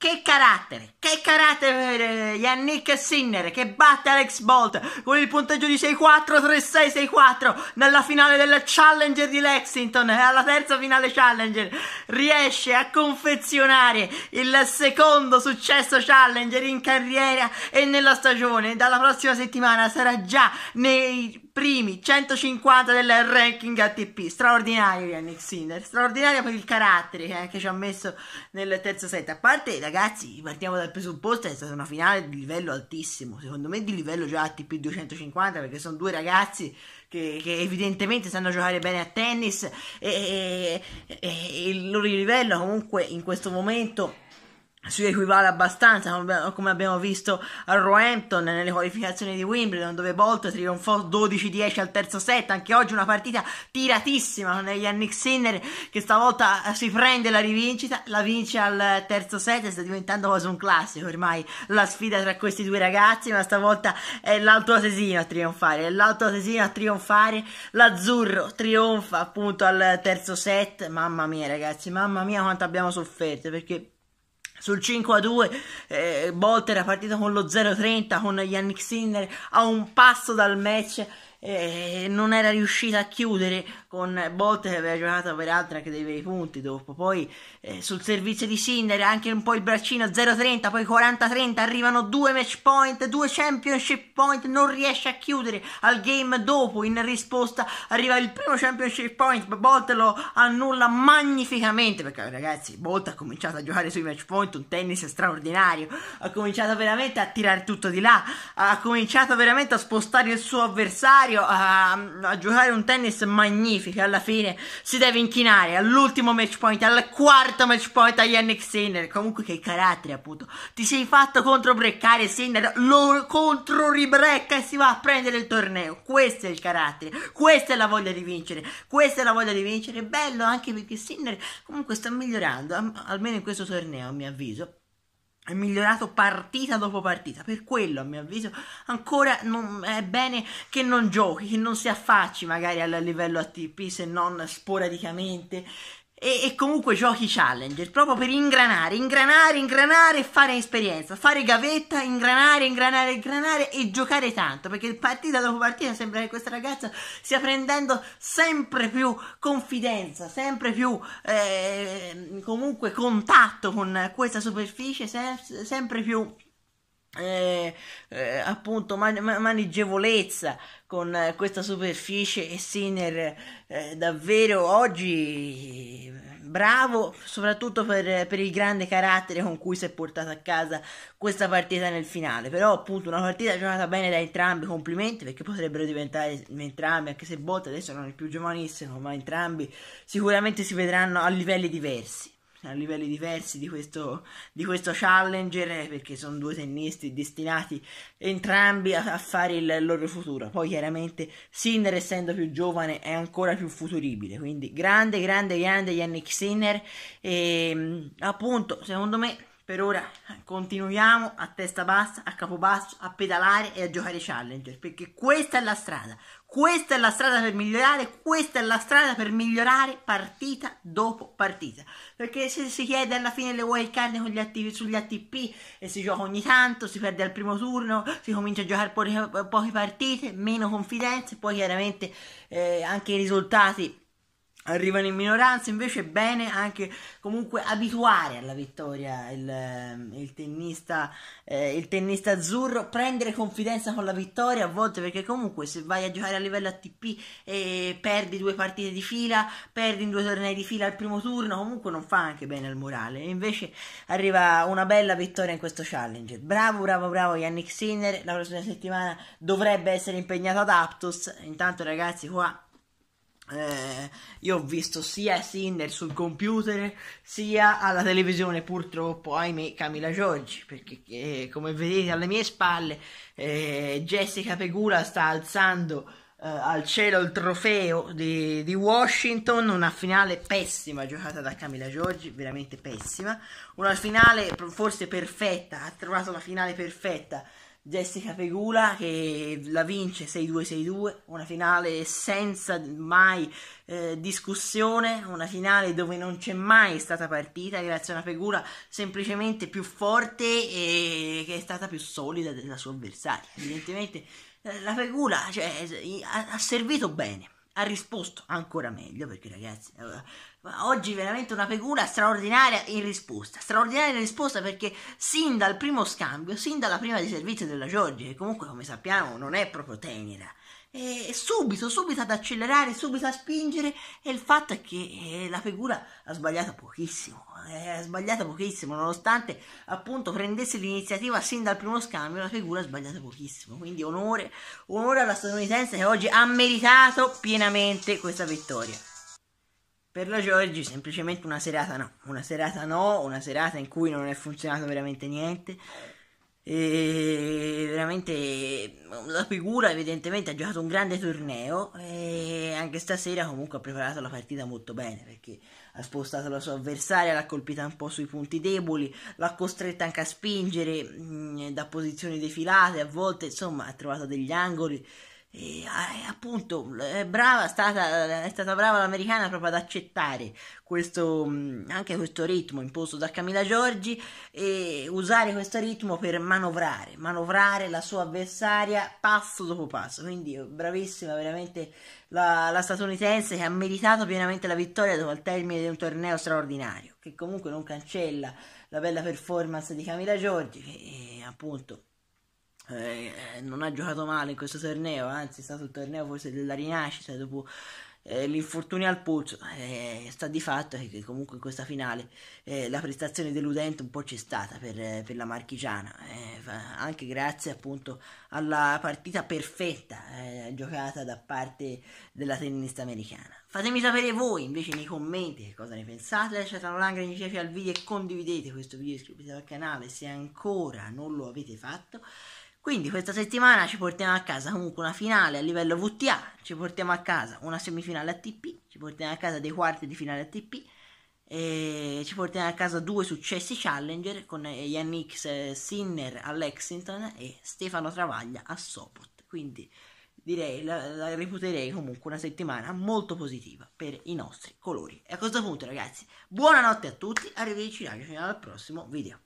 Che carattere, che carattere eh, Yannick Sinner che batte Alex Bolt con il punteggio di 6-4-3-6-6-4 nella finale del Challenger di Lexington, alla terza finale Challenger, riesce a confezionare il secondo successo Challenger in carriera e nella stagione. Dalla prossima settimana sarà già nei primi 150 del ranking ATP. Straordinario Yannick Sinner, straordinario per il carattere eh, che ci ha messo nel terzo set. A parte, ragazzi, partiamo dal presupposto che è stata una finale di livello altissimo, secondo me di livello già ATP 250 perché sono due ragazzi che, che evidentemente sanno giocare bene a tennis e, e, e il loro livello comunque in questo momento si equivale abbastanza, come abbiamo visto a Roehampton nelle qualificazioni di Wimbledon, dove Bolt trionfò 12-10 al terzo set. Anche oggi una partita tiratissima con Yannick Sinner, che stavolta eh, si prende la rivincita, la vince al terzo set sta diventando quasi un classico ormai la sfida tra questi due ragazzi. Ma stavolta è l'alto asesino a trionfare, è l'alto asesino a trionfare. L'azzurro trionfa appunto al terzo set. Mamma mia, ragazzi, mamma mia, quanto abbiamo sofferto perché sul 5 a 2 eh, Bolter è partito con lo 0-30 con Yannick Sinner a un passo dal match e non era riuscita a chiudere con Bolt che aveva giocato peraltro anche dei bei punti dopo poi eh, sul servizio di Cinder anche un po' il braccino 0-30 poi 40-30 arrivano due match point due championship point non riesce a chiudere al game dopo in risposta arriva il primo championship point Bolt lo annulla magnificamente perché ragazzi Bolt ha cominciato a giocare sui match point un tennis straordinario ha cominciato veramente a tirare tutto di là ha cominciato veramente a spostare il suo avversario avversario a, ehm, a, giocare un tennis magnifico. Alla fine si deve inchinare all'ultimo match point, al quarto match point a Yannick Sinner. Comunque, che carattere, appunto. Ti sei fatto controbreccare Sinner, lo controribrecca e si va a prendere il torneo. Questo è il carattere, questa è la voglia di vincere. Questa è la voglia di vincere. Bello anche perché Sinner comunque sta migliorando, almeno in questo torneo, a mio avviso è migliorato partita dopo partita. Per quello, a mio avviso, ancora non, è bene che non giochi, che non si affacci magari al livello ATP se non sporadicamente e, e, comunque giochi challenger, proprio per ingranare, ingranare, ingranare e fare esperienza, fare gavetta, ingranare, ingranare, ingranare e giocare tanto, perché partita dopo partita sembra che questa ragazza stia prendendo sempre più confidenza, sempre più eh, comunque contatto con questa superficie, se, sempre più eh, eh, appunto man- maneggevolezza con eh, questa superficie e Sinner eh, davvero oggi bravo soprattutto per, per, il grande carattere con cui si è portato a casa questa partita nel finale però appunto una partita giocata bene da entrambi complimenti perché potrebbero diventare entrambi anche se Botta adesso non è più giovanissimo ma entrambi sicuramente si vedranno a livelli diversi a livelli diversi di questo, di questo challenger perché sono due tennisti destinati entrambi a, a, fare il loro futuro poi chiaramente Sinner essendo più giovane è ancora più futuribile quindi grande grande grande Yannick Sinner e ehm, appunto secondo me per ora continuiamo a testa bassa, a capo basso, a pedalare e a giocare challenger, perché questa è la strada. Questa è la strada per migliorare, questa è la strada per migliorare partita dopo partita. Perché se si chiede alla fine le wildcard sugli ATP e si gioca ogni tanto, si perde al primo turno, si comincia a giocare po- poche partite, meno confidenze, poi chiaramente eh, anche i risultati arrivano in minoranza. Invece è bene anche comunque abituare alla vittoria il, ehm, il, tennista, eh, il, tennista, azzurro, prendere confidenza con la vittoria a volte perché comunque se vai a giocare a livello ATP e perdi due partite di fila, perdi in due tornei di fila al primo turno, comunque non fa anche bene al morale. Invece arriva una bella vittoria in questo challenger Bravo, bravo, bravo Yannick Sinner, la prossima settimana dovrebbe essere impegnato ad Aptos. Intanto ragazzi qua eh, io ho visto sia Sinner sul computer sia alla televisione purtroppo ahimè Camilla Giorgi perché eh, come vedete alle mie spalle eh, Jessica Pegula sta alzando eh, al cielo il trofeo di, di, Washington una finale pessima giocata da Camilla Giorgi veramente pessima una finale forse perfetta ha trovato la finale perfetta Jessica Pegula che la vince 6-2-6-2, una finale senza mai eh, discussione, una finale dove non c'è mai stata partita grazie a una Pegula semplicemente più forte e che è stata più solida della sua avversaria. Evidentemente eh, la Pegula cioè, ha servito bene ha risposto ancora meglio perché ragazzi eh, oggi veramente una figura straordinaria in risposta straordinaria in risposta perché sin dal primo scambio sin dalla prima di servizio della Giorgi che comunque come sappiamo non è proprio tenera e subito, subito ad accelerare, subito a spingere e il fatto è che eh, la figura ha sbagliato pochissimo, eh, ha sbagliato pochissimo, nonostante appunto prendesse l'iniziativa sin dal primo scambio, la figura ha sbagliato pochissimo, quindi onore, onore alla statunitense che oggi ha meritato pienamente questa vittoria. Per la Giorgi semplicemente una serata no, una serata no, una serata in cui non è funzionato veramente niente, e veramente mm, la figura evidentemente ha giocato un grande torneo e anche stasera comunque ha preparato la partita molto bene perché ha spostato la sua avversaria, l'ha colpita un po' sui punti deboli, l'ha costretta anche a spingere mh, mm, da posizioni defilate a volte, insomma ha trovato degli angoli e eh, appunto, è brava, stata, è stata brava l'americana proprio ad accettare questo, mm, anche questo ritmo imposto da Camilla Giorgi e usare questo ritmo per manovrare, manovrare la sua avversaria passo dopo passo. Quindi, bravissima veramente la, la statunitense che ha meritato pienamente la vittoria dopo il termine di un torneo straordinario, che comunque non cancella la bella performance di Camilla Giorgi, che eh, appunto eh, eh, non ha giocato male in questo torneo, anzi è stato il torneo forse della rinascita dopo eh, l'infortunio al polso, eh, sta di fatto che comunque in questa finale eh, la prestazione deludente un po' c'è stata per, eh, per la marchigiana, anche grazie appunto alla partita perfetta giocata da parte della tennista americana. Fatemi sapere voi invece nei commenti che cosa ne pensate, lasciate un like, mi piace al video e condividete questo video, iscrivetevi al canale se ancora non lo avete fatto quindi questa settimana ci portiamo a casa comunque una finale a livello VTA, ci portiamo a casa una semifinale ATP, ci portiamo a casa dei quarti di finale ATP e ci portiamo a casa due successi challenger con Yannick Sinner a Lexington e Stefano Travaglia a Sopot. Quindi direi, la, la, reputerei comunque una settimana molto positiva per i nostri colori. E a questo punto ragazzi, buonanotte a tutti, arrivederci ragazzi, fino al prossimo video.